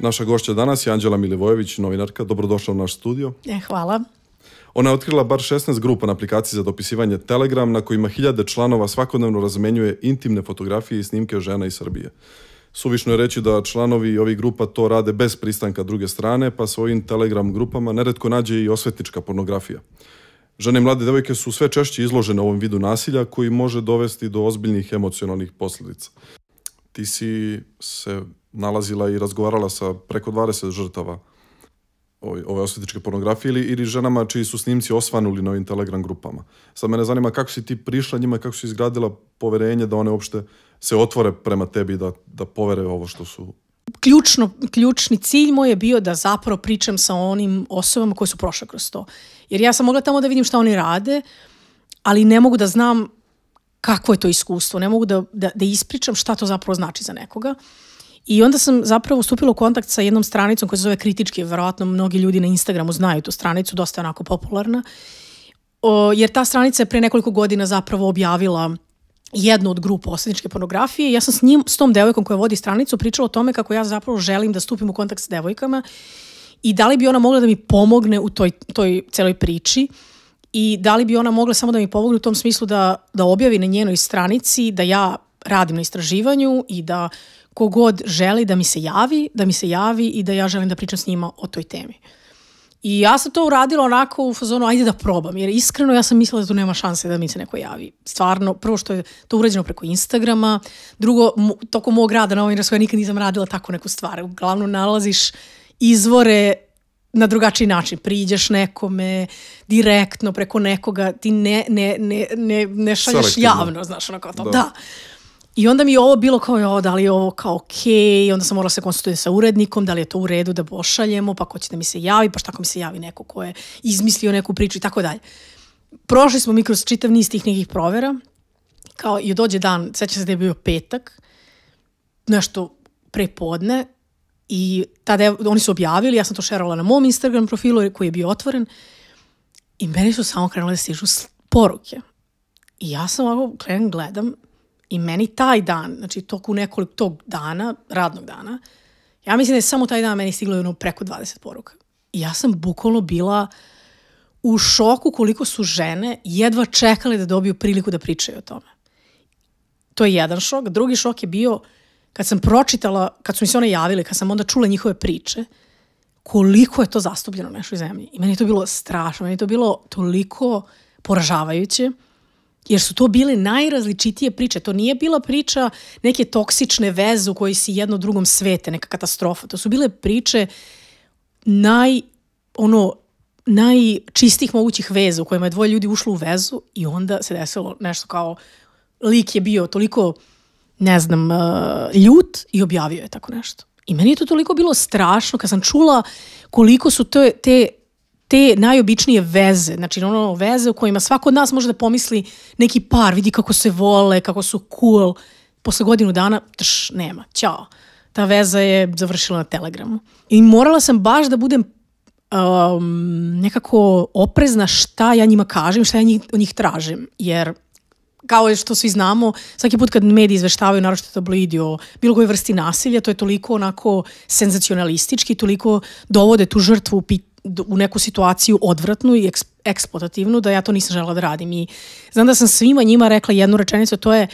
Naša gošća danas je Anđela Milivojević, novinarka. Dobrodošla u naš studio. E, hvala. Ona je otkrila bar 16 grupa na aplikaciji za dopisivanje Telegram na kojima hiljade članova svakodnevno razmenjuje intimne fotografije i snimke žena iz Srbije. Suvišno je reći da članovi ovih grupa to rade bez pristanka druge strane, pa svojim Telegram grupama neretko nađe i osvetnička pornografija. Žene i mlade devojke su sve češće izložene ovom vidu nasilja koji može dovesti do ozbiljnih emocionalnih posljedica. Ti si se nalazila i razgovarala sa preko 20 žrtava ove, ove osvetičke pornografije ili, ili ženama čiji su snimci osvanuli na ovim Telegram grupama. Sad mene zanima kako si ti prišla njima, kako si izgradila poverenje da one uopšte se otvore prema tebi da, da povere ovo što su ključno, ključni cilj moj je bio da zapravo pričam sa onim osobama koje su prošle kroz to. Jer ja sam mogla tamo da vidim šta oni rade, ali ne mogu da znam kako je to iskustvo, ne mogu da, da, da ispričam šta to zapravo znači za nekoga. I onda sam zapravo stupila u kontakt sa jednom stranicom koja se zove Kritički, verovatno mnogi ljudi na Instagramu znaju tu stranicu, dosta je onako popularna, o, jer ta stranica je pre nekoliko godina zapravo objavila jednu od grupa osvetničke pornografije. Ja sam s, njim, s tom devojkom koja vodi stranicu pričala o tome kako ja zapravo želim da stupim u kontakt s devojkama i da li bi ona mogla da mi pomogne u toj, toj celoj priči i da li bi ona mogla samo da mi pomogne u tom smislu da, da objavi na njenoj stranici da ja radim na istraživanju i da kogod želi da mi se javi, da mi se javi i da ja želim da pričam s njima o toj temi. Uh, I ja sam to uradila onako u fazonu, ajde da probam, jer iskreno ja sam mislila da tu nema šanse da mi se neko javi. Stvarno, prvo što je to urađeno preko Instagrama, drugo, tokom mog rada na ovim ja nikad nisam radila tako neku stvar. Uglavnom nalaziš izvore na drugačiji način. Priđeš nekome, direktno, preko nekoga, ti ne, ne, ne, ne, ne šalješ javno, znaš, onako to. Da. da. I onda mi je ovo bilo kao, jo, da li je ovo kao okej, okay? I onda sam morala se konsultujem sa urednikom, da li je to u redu da pošaljemo, pa ko će da mi se javi, pa šta ako mi se javi neko ko je izmislio neku priču i tako dalje. Prošli smo mi kroz čitav niz tih nekih provera, kao i dođe dan, sveća se da je bio petak, nešto prepodne i tada je, oni su objavili, ja sam to šerovala na mom Instagram profilu koji je bio otvoren i meni su samo krenule da stižu poruke. I ja sam ovako krenem, gledam I meni taj dan, znači toku nekoliko tog dana, radnog dana, ja mislim da je samo taj dan meni stiglo ono preko 20 poruka. I ja sam bukvalno bila u šoku koliko su žene jedva čekale da dobiju priliku da pričaju o tome. To je jedan šok. Drugi šok je bio kad sam pročitala, kad su mi se one javile, kad sam onda čula njihove priče, koliko je to zastupljeno u našoj zemlji. I meni je to bilo strašno, meni je to bilo toliko poražavajuće jer su to bile najrazličitije priče. To nije bila priča neke toksične veze u kojoj si jedno drugom svete, neka katastrofa. To su bile priče naj, ono, najčistih mogućih veza u kojima je dvoje ljudi ušlo u vezu i onda se desilo nešto kao lik je bio toliko, ne znam, uh, ljut i objavio je tako nešto. I meni je to toliko bilo strašno kad sam čula koliko su te, te te najobičnije veze, znači ono veze u kojima svako od nas može da pomisli neki par, vidi kako se vole, kako su cool, posle godinu dana, tš, nema, ćao. Ta veza je završila na Telegramu. I morala sam baš da budem um, nekako oprezna šta ja njima kažem, šta ja njih, o njih tražim, jer kao što svi znamo, svaki put kad mediji izveštavaju, naročito tablidi, o bilo kojoj vrsti nasilja, to je toliko onako senzacionalistički, toliko dovode tu žrtvu u pitanje u neku situaciju odvratnu i eks, eksploatativnu da ja to nisam žela da radim i znam da sam svima njima rekla jednu rečenicu to je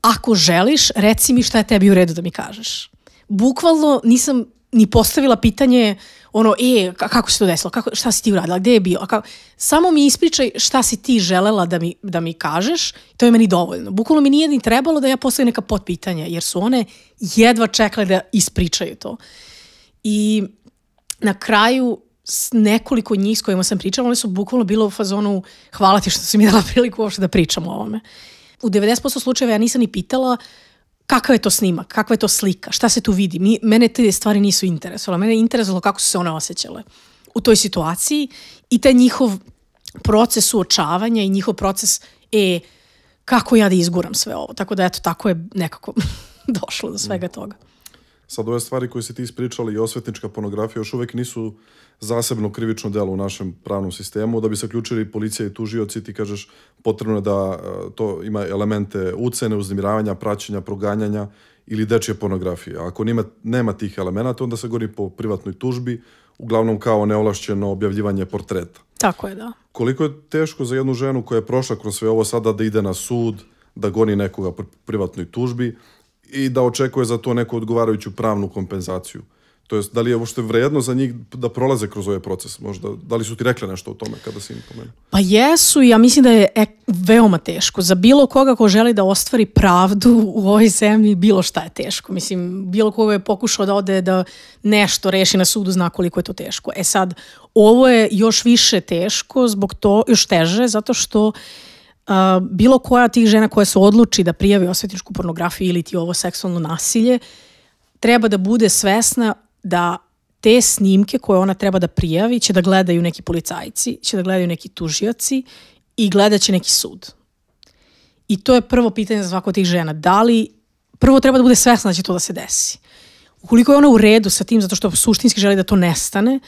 ako želiš reci mi šta je tebi u redu da mi kažeš bukvalno nisam ni postavila pitanje ono, e, kako se to desilo, kako, šta si ti uradila, gde je bio, kako, samo mi ispričaj šta si ti želela da mi, da mi kažeš, to je meni dovoljno. Bukvalno mi nije ni trebalo da ja postavim neka potpitanja, jer su one jedva čekale da ispričaju to. I na kraju s nekoliko njih s kojima sam pričala, one su bukvalno bilo u fazonu hvala ti što si mi dala priliku uopšte da pričam o ovome. U 90% slučajeva ja nisam ni pitala kakav je to snimak, kakva je to slika, šta se tu vidi. Mi, mene te stvari nisu interesovale, mene je interesovalo kako su se one osjećale u toj situaciji i taj njihov proces uočavanja i njihov proces e, kako ja da izguram sve ovo. Tako da eto, tako je nekako došlo do svega mm. toga. Sad ove stvari koje si ti ispričali i osvetnička pornografija još uvek nisu zasebno krivično delo u našem pravnom sistemu. Da bi se ključili policija i tužioci, ti kažeš potrebno je da e, to ima elemente ucene, uznimiravanja, praćenja, proganjanja ili dečje pornografije. ako nema, nema tih elemenata, onda se gori po privatnoj tužbi, uglavnom kao neolašćeno objavljivanje portreta. Tako je, da. Koliko je teško za jednu ženu koja je prošla kroz sve ovo sada da ide na sud, da goni nekoga po privatnoj tužbi, i da očekuje za to neku odgovarajuću pravnu kompenzaciju. To jest, da li je uopšte vredno za njih da prolaze kroz ovaj proces? Možda, da li su ti rekle nešto o tome kada si im pomenuo? Pa jesu, ja mislim da je e, veoma teško. Za bilo koga ko želi da ostvari pravdu u ovoj zemlji, bilo šta je teško. Mislim, bilo koga je pokušao da ode da nešto reši na sudu, zna koliko je to teško. E sad, ovo je još više teško, zbog to, još teže, zato što uh, a, bilo koja tih žena koja se odluči da prijavi osvetničku pornografiju ili ti ovo seksualno nasilje, treba da bude svesna da te snimke koje ona treba da prijavi će da gledaju neki policajci, će da gledaju neki tužioci i gledat će neki sud. I to je prvo pitanje za svako od tih žena. Da li, prvo treba da bude svesna da će to da se desi. Ukoliko je ona u redu sa tim, zato što suštinski želi da to nestane,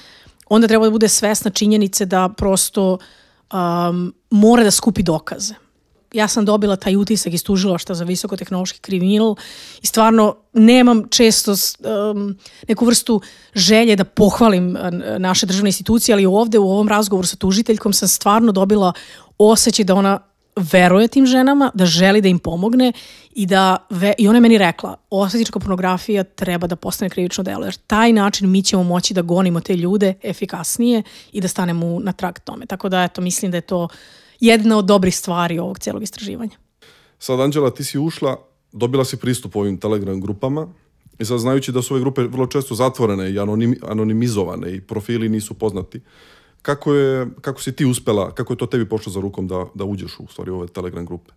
onda treba da bude svesna činjenice da prosto uh, um, mora da skupi dokaze. Ja sam dobila taj utisak iz tužilošta za visokotehnološki kriminal i stvarno nemam često um, neku vrstu želje da pohvalim naše državne institucije, ali ovde u ovom razgovoru sa tužiteljkom sam stvarno dobila osjećaj da ona veruje tim ženama, da želi da im pomogne i da, ve, i ona je meni rekla, osvetička pornografija treba da postane krivično delo, jer taj način mi ćemo moći da gonimo te ljude efikasnije i da stanemo na trag tome. Tako da, eto, mislim da je to jedna od dobrih stvari ovog celog istraživanja. Sad, Anđela, ti si ušla, dobila si pristup ovim Telegram grupama, I sad, znajući da su ove grupe vrlo često zatvorene i anonimizovane i profili nisu poznati, kako, je, kako si ti uspela, kako je to tebi pošlo za rukom da, da uđeš u stvari u ove Telegram grupe?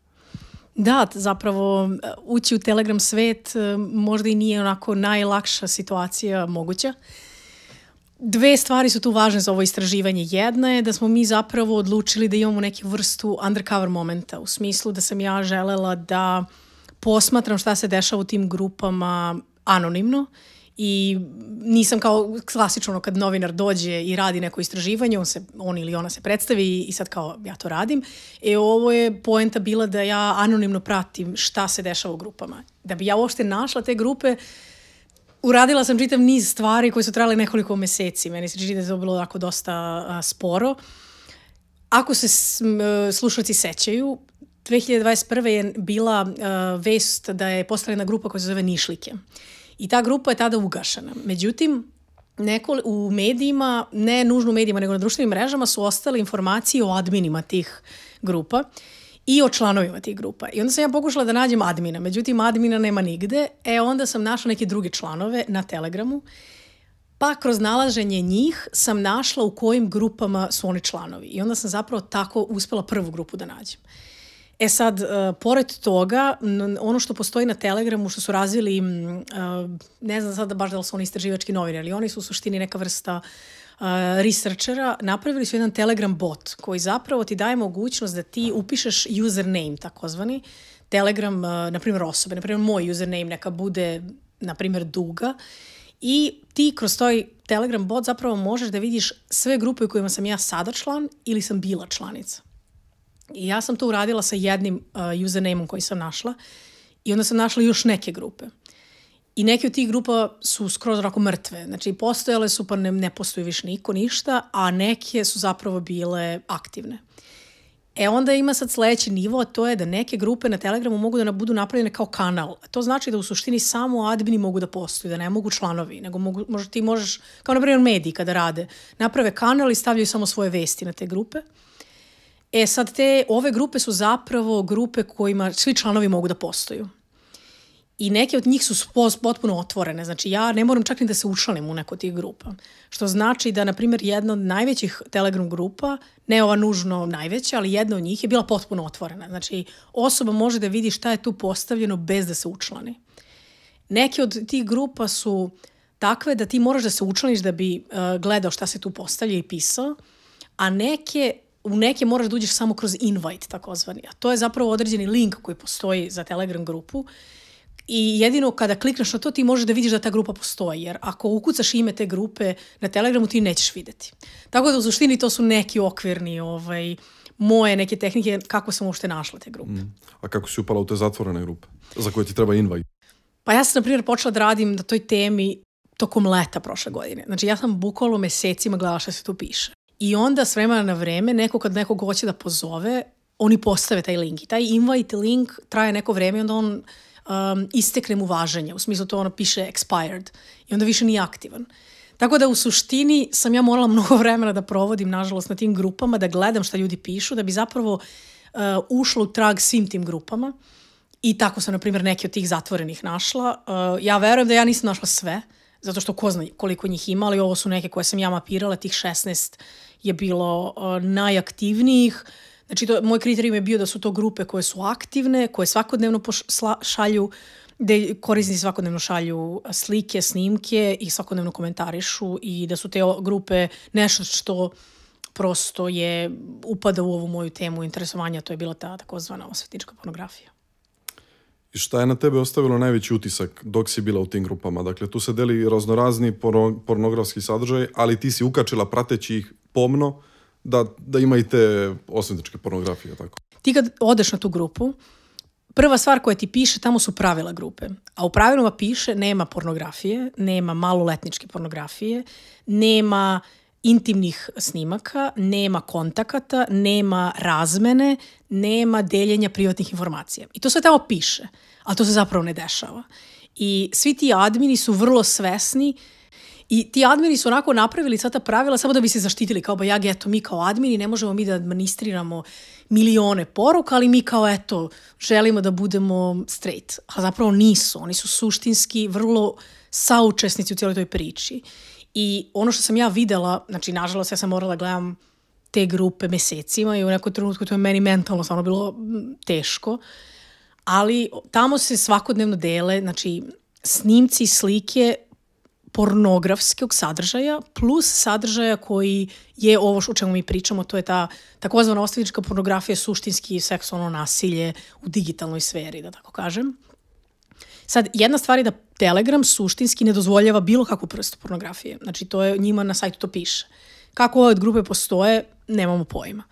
Da, zapravo e, ući u Telegram svet e, možda i nije onako najlakša situacija moguća. Dve stvari su tu važne za ovo istraživanje. Jedna je da smo mi zapravo odlučili da imamo neku vrstu undercover momenta, u smislu da sam ja želela da posmatram šta se dešava u tim grupama anonimno i nisam kao klasično ono kad novinar dođe i radi neko istraživanje, on, se, on ili ona se predstavi i sad kao ja to radim. E ovo je poenta bila da ja anonimno pratim šta se dešava u grupama. Da bi ja uopšte našla te grupe, uradila sam čitav niz stvari koje su trajale nekoliko meseci. Meni se čini da je to bilo jako dosta a, sporo. Ako se slušalci sećaju, 2021. je bila uh, vest da je postavljena grupa koja se zove Nišlike. Uh, I ta grupa je tada ugašena. Međutim, neko, u medijima, ne nužno u medijima, nego na društvenim mrežama su ostale informacije o adminima tih grupa i o članovima tih grupa. I onda sam ja pokušala da nađem admina, međutim admina nema nigde, e onda sam našla neke druge članove na Telegramu, pa kroz nalaženje njih sam našla u kojim grupama su oni članovi. I onda sam zapravo tako uspela prvu grupu da nađem. Uh, E sad, e, pored toga, ono što postoji na Telegramu, što su razvili, e, ne znam sada baš da li su oni istraživački novinari, ali oni su u suštini neka vrsta e, researchera, napravili su jedan Telegram bot koji zapravo ti daje mogućnost da ti upišeš username takozvani, Telegram, na primjer osobe, na primjer moj username neka bude, na primjer, duga i ti kroz toj Telegram bot zapravo možeš da vidiš sve grupe u kojima sam ja sada član ili sam bila članica. I ja sam to uradila sa jednim uh, usernameom koji sam našla i onda sam našla još neke grupe. I neke od tih grupa su skroz rako mrtve. Znači, postojale su, pa ne, ne postoji više niko, ništa, a neke su zapravo bile aktivne. E onda ima sad sledeći nivo, a to je da neke grupe na Telegramu mogu da budu napravljene kao kanal. To znači da u suštini samo admini mogu da postoji, da ne mogu članovi, nego mogu, možda ti možeš, kao na primjer mediji kada rade, naprave kanal i stavljaju samo svoje vesti na te grupe. E sad te, ove grupe su zapravo grupe kojima svi članovi mogu da postoju. I neke od njih su potpuno otvorene. Znači ja ne moram čak ni da se učlanim u neko od tih grupa. Što znači da, na primjer, jedna od najvećih Telegram grupa, ne ova nužno najveća, ali jedna od njih je bila potpuno otvorena. Znači osoba može da vidi šta je tu postavljeno bez da se učlani. Neke od tih grupa su takve da ti moraš da se učlaniš da bi uh, gledao šta se tu postavlja i pisao, a neke u neke moraš da uđeš samo kroz invite takozvani, a to je zapravo određeni link koji postoji za Telegram grupu i jedino kada klikneš na to ti možeš da vidiš da ta grupa postoji, jer ako ukucaš ime te grupe na Telegramu ti nećeš videti. Tako da u suštini to su neki okvirni ovaj, moje neke tehnike kako sam uopšte našla te grupe. Mm. A kako si upala u te zatvorene grupe za koje ti treba invite? Pa ja sam, na primjer, počela da radim na toj temi tokom leta prošle godine. Znači, ja sam bukvalo mesecima gledala šta se tu piše. I onda s vremena na vreme, neko kad nekog hoće da pozove, oni postave taj link. I taj invite link traje neko vreme i onda on um, istekne mu važenje. U smislu to ono piše expired. I onda više nije aktivan. Tako da u suštini sam ja morala mnogo vremena da provodim, nažalost, na tim grupama, da gledam šta ljudi pišu, da bi zapravo uh, ušla u trag svim tim grupama. I tako sam, na primjer, neke od tih zatvorenih našla. Uh, ja verujem da ja nisam našla sve, uh, zato što ko zna koliko njih ima, ali ovo su neke koje sam ja mapirala, tih 16 je bilo uh, najaktivnijih. Znači, to, moj kriterijum je bio da su to grupe koje su aktivne, koje svakodnevno pošla, šalju, da korisnici svakodnevno šalju slike, snimke i svakodnevno komentarišu i da su te grupe nešto što prosto je upada u ovu moju temu interesovanja, to je bila ta takozvana osvetnička pornografija. Šta je na tebe ostavilo najveći utisak dok si bila u tim grupama? Dakle, tu se deli raznorazni porno, pornografski sadržaj, ali ti si ukačila prateći ih pomno da, da ima i te osvetničke pornografije. Tako. Ti kad odeš na tu grupu, prva stvar koja ti piše, tamo su pravila grupe. A u pravilima piše nema pornografije, nema maloletničke pornografije, nema intimnih snimaka, nema kontakata, nema razmene, nema deljenja privatnih informacija. I to sve tamo piše, ali to se zapravo ne dešava. I svi ti admini su vrlo svesni I ti admini su onako napravili sva ta pravila samo da bi se zaštitili, kao ba ja, eto, mi kao admini ne možemo mi da administriramo milione poruka, ali mi kao, eto, želimo da budemo straight. A zapravo nisu, oni su suštinski vrlo saučesnici u cijeloj toj priči. I ono što sam ja videla, znači nažalost ja sam morala da gledam te grupe mesecima i u nekom trenutku to je meni mentalno stvarno bilo teško. Ali tamo se svakodnevno dele, znači snimci i slike pornografskog sadržaja plus sadržaja koji je ovo o čemu mi pričamo, to je ta takozvana ostavnička pornografija, suštinski seksualno nasilje u digitalnoj sferi, da tako kažem. Sad, jedna stvar je da Telegram suštinski ne dozvoljava bilo kakvu prstu pornografije. Znači, to je, njima na sajtu to piše. Kako ove grupe postoje, nemamo pojma.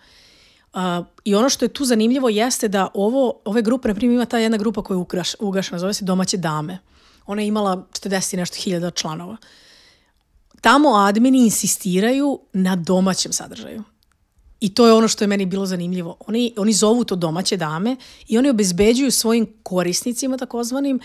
Uh, I ono što je tu zanimljivo jeste da ovo, ove grupe, na primjer, ima ta jedna grupa koja je ukraš, ugašena, zove se Domaće dame. Ona je imala 40 i nešto hiljada članova. Tamo admini insistiraju na domaćem sadržaju. I to je ono što je meni bilo zanimljivo. Oni, oni zovu to domaće dame i oni obezbeđuju svojim korisnicima takozvanim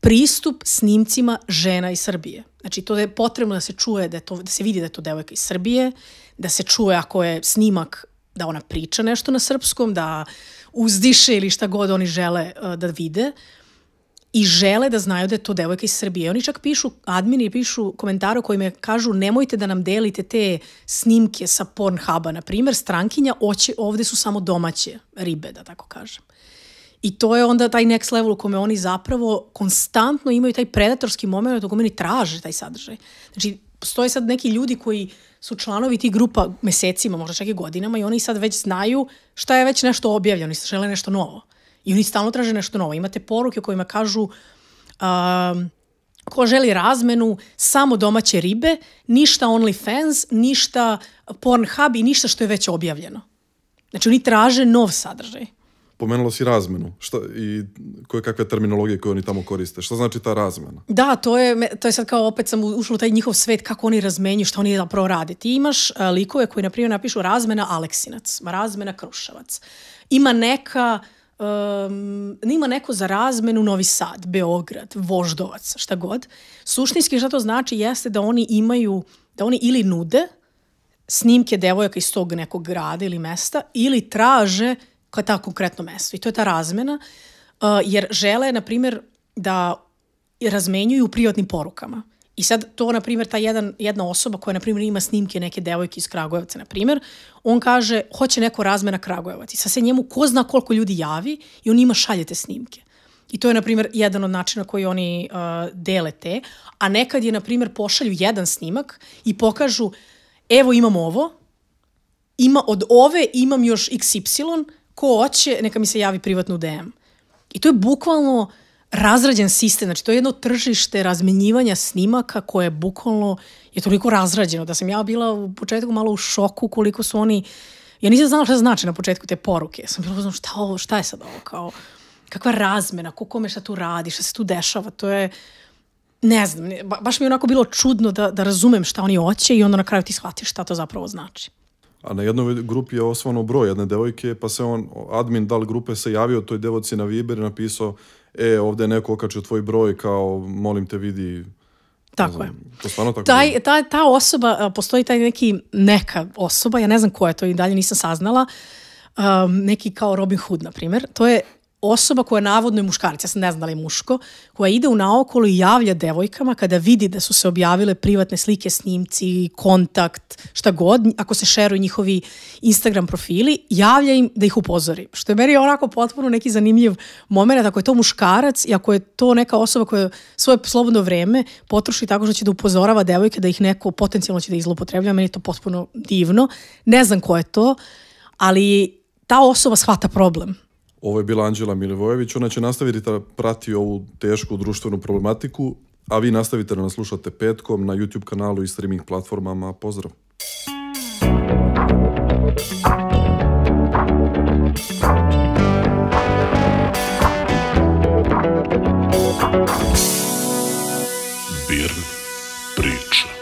pristup snimcima žena iz Srbije. Znači, to je potrebno da se čuje, da, to, da se vidi da je to devojka iz Srbije, da se čuje ako je snimak da ona priča nešto na srpskom, da uzdiše ili šta god oni žele uh, da vide i žele da znaju da je to devojka iz Srbije. Oni čak pišu, admini pišu komentare kojima kažu nemojte da nam delite te snimke sa Pornhuba, na primer, strankinja, oće, ovde su samo domaće ribe, da tako kažem. I to je onda taj next level u kome oni zapravo konstantno imaju taj predatorski moment u kome oni traže taj sadržaj. Znači, postoje sad neki ljudi koji su članovi tih grupa mesecima, možda čak i godinama i oni sad već znaju šta je već nešto objavljeno i žele nešto novo. I oni stalno traže nešto novo. Imate poruke u kojima kažu um, ko želi razmenu, samo domaće ribe, ništa OnlyFans, ništa Pornhub i ništa što je već objavljeno. Znači oni traže nov sadržaj. Pomenula si razmenu šta, i koje kakve terminologije koje oni tamo koriste. Šta znači ta razmena? Da, to je, to je sad kao opet sam ušla u taj njihov svet kako oni razmenju, šta oni zapravo rade. Ti imaš e, likove koji na primjer napišu razmena Aleksinac, razmena Kruševac. Ima neka um, ima neko za razmenu Novi Sad, Beograd, Voždovac, šta god. Suštinski šta to znači jeste da oni imaju, da oni ili nude snimke devojaka iz tog nekog grada ili mesta ili traže kao ta konkretno mesto. I to je ta razmena, uh, jer žele, na primjer, da razmenjuju u privatnim porukama. I sad to, na primjer, ta jedan, jedna osoba koja, na primjer, ima snimke neke devojke iz Kragujevca, na primjer, on kaže, hoće neko razmena Kragujevac. I sad se njemu ko zna koliko ljudi javi i on ima šalje te snimke. I to je, na primjer, jedan od načina koji oni uh, dele te. A nekad je, na primjer, pošalju jedan snimak i pokažu, evo imam ovo, ima od ove imam još XY, ko hoće, neka mi se javi privatno u DM. I to je bukvalno razrađen sistem, znači to je jedno tržište razmenjivanja snimaka koje je bukvalno je toliko razrađeno da sam ja bila u početku malo u šoku koliko su oni ja nisam znala šta znači na početku te poruke. Sam bila znam šta ovo, šta je sad ovo kao kakva razmena, ko kome šta tu radi, šta se tu dešava, to je ne znam, baš mi je onako bilo čudno da, da razumem šta oni hoće i onda na kraju ti shvatiš šta to zapravo znači. A na jednoj grupi je osvano broj jedne devojke, pa se on, admin dal grupe se javio toj devojci na Viber i napisao e, ovde je neko okačio tvoj broj, kao, molim te, vidi Tako znam, je. To stvarno tako taj, je. ta, ta osoba, postoji taj neki, neka osoba, ja ne znam ko je to i dalje nisam saznala, um, neki kao Robin Hood, na primjer, to je osoba koja navodno je muškarica, ja sam ne znam da li je muško, koja ide u naokolo i javlja devojkama kada vidi da su se objavile privatne slike, snimci, kontakt, šta god, ako se šeruju njihovi Instagram profili, javlja im da ih upozori. Što je meni onako potpuno neki zanimljiv moment, ako je to muškarac i ako je to neka osoba koja svoje slobodno vreme potroši tako što će da upozorava devojke da ih neko potencijalno će da izlopotrebljava, meni je to potpuno divno. Ne znam ko je to, ali ta osoba shvata problem Ovo je bila Anđela Milivojević, ona će nastaviti da prati ovu tešku društvenu problematiku, a vi nastavite da nas slušate petkom na YouTube kanalu i streaming platformama. Pozdrav! Bir priča.